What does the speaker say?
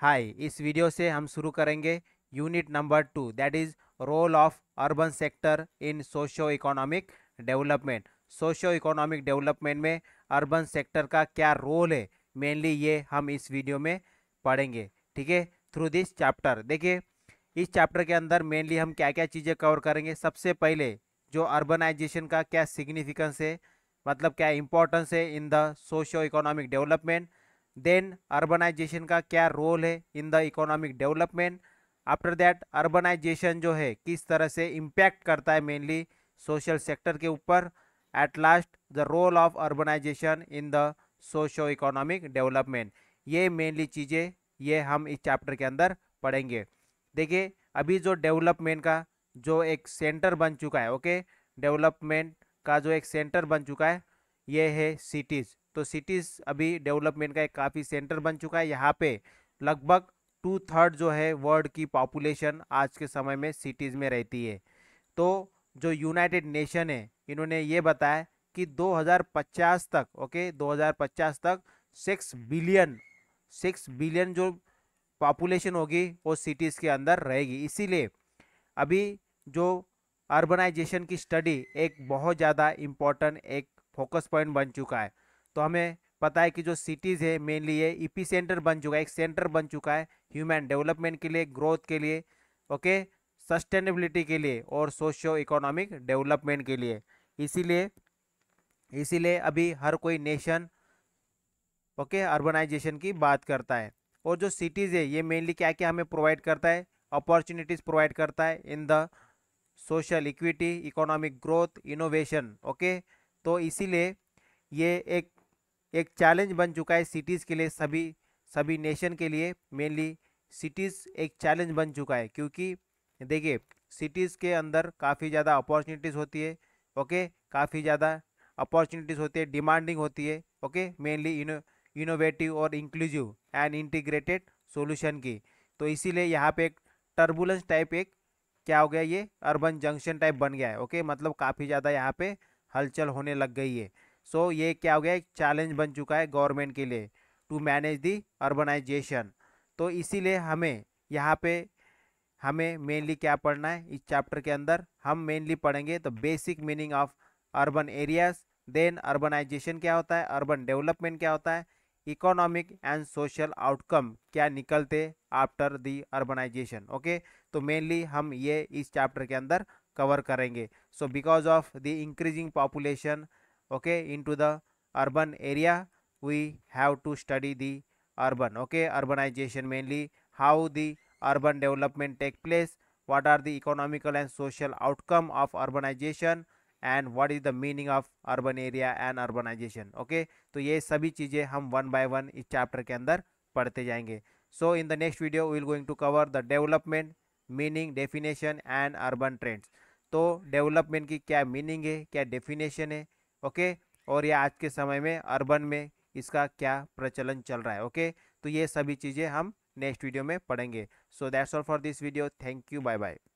हाय इस वीडियो से हम शुरू करेंगे unit number two that is role of urban sector in socio economic development socio economic development में अर्बन सेक्टर का क्या रोल है मेनली ये हम इस वीडियो में पढ़ेंगे ठीक है थ्रू दिस चैप्टर देखिए इस चैप्टर के अंदर मेनली हम क्या क्या चीज़ें कवर करेंगे सबसे पहले जो अर्बनाइजेशन का क्या सिग्निफिकेंस है मतलब क्या इंपॉर्टेंस है in the socio economic development then urbanization का क्या रोल है in the economic development after that urbanization जो है किस तरह से इम्पैक्ट करता है मेनली सोशल सेक्टर के ऊपर at last the role of urbanization in the socio economic development ये मेनली चीज़ें ये हम इस चैप्टर के अंदर पढ़ेंगे देखिए अभी जो डेवलपमेंट का जो एक सेंटर बन चुका है ओके okay? डेवलपमेंट का जो एक सेंटर बन चुका है ये है सिटीज़ तो सिटीज़ अभी डेवलपमेंट का एक काफ़ी सेंटर बन चुका है यहाँ पे लगभग टू थर्ड जो है वर्ल्ड की पॉपुलेशन आज के समय में सिटीज़ में रहती है तो जो यूनाइटेड नेशन है इन्होंने ये बताया कि 2050 तक ओके 2050 तक सिक्स बिलियन सिक्स बिलियन जो पॉपुलेशन होगी वो सिटीज़ के अंदर रहेगी इसीलिए अभी जो अर्बनाइजेशन की स्टडी एक बहुत ज़्यादा इम्पोर्टेंट एक फोकस पॉइंट बन चुका है तो हमें पता है कि जो सिटीज़ है मेनली ये ईपी e सेंटर बन चुका है एक सेंटर बन चुका है ह्यूमन डेवलपमेंट के लिए ग्रोथ के लिए ओके सस्टेनेबिलिटी के लिए और सोशियो इकोनॉमिक डेवलपमेंट के लिए इसीलिए इसीलिए अभी हर कोई नेशन ओके अर्बनाइजेशन की बात करता है और जो सिटीज़ है ये मेनली क्या क्या हमें प्रोवाइड करता है अपॉर्चुनिटीज़ प्रोवाइड करता है in the social equity economic growth innovation okay तो इसीलिए ये एक एक चैलेंज बन चुका है सिटीज़ के लिए सभी सभी नेशन के लिए मेनली सिटीज़ एक चैलेंज बन चुका है क्योंकि देखिए सिटीज़ के अंदर काफ़ी ज़्यादा अपॉर्चुनिटीज़ होती है ओके काफ़ी ज़्यादा अपॉर्चुनिटीज़ होती है डिमांडिंग होती है ओके मेनली इनोवेटिव और इंक्लूसिव एंड इंटीग्रेटेड सॉल्यूशन की तो इसीलिए यहाँ पे एक टर्बुलेंस टाइप एक क्या हो गया ये अर्बन जंक्शन टाइप बन गया है ओके मतलब काफ़ी ज़्यादा यहाँ पे हलचल होने लग गई है सो so, ये क्या हो गया एक चैलेंज बन चुका है गवर्नमेंट के लिए टू मैनेज दी अर्बनाइजेशन तो इसीलिए हमें यहाँ पे हमें मेनली क्या पढ़ना है इस चैप्टर के अंदर हम मेनली पढ़ेंगे तो basic meaning of urban areas then urbanization क्या होता है अर्बन डेवलपमेंट क्या होता है इकोनॉमिक एंड सोशल आउटकम क्या निकलते आफ्टर दी अर्बनाइजेशन ओके तो मेनली हम ये इस चैप्टर के अंदर कवर करेंगे so because of the increasing population okay into the urban area we have to study the urban okay urbanization mainly how the urban development take place what are the economical and social outcome of urbanization and what is the meaning of urban area and urbanization okay तो ये सभी चीज़ें हम one by one इस chapter के अंदर पढ़ते जाएंगे so in the next video we will going to cover the development meaning definition and urban trends तो डेवलपमेंट की क्या मीनिंग है क्या डेफिनेशन है ओके और ये आज के समय में अर्बन में इसका क्या प्रचलन चल रहा है ओके तो ये सभी चीज़ें हम नेक्स्ट वीडियो में पढ़ेंगे so that's all for this video thank you bye bye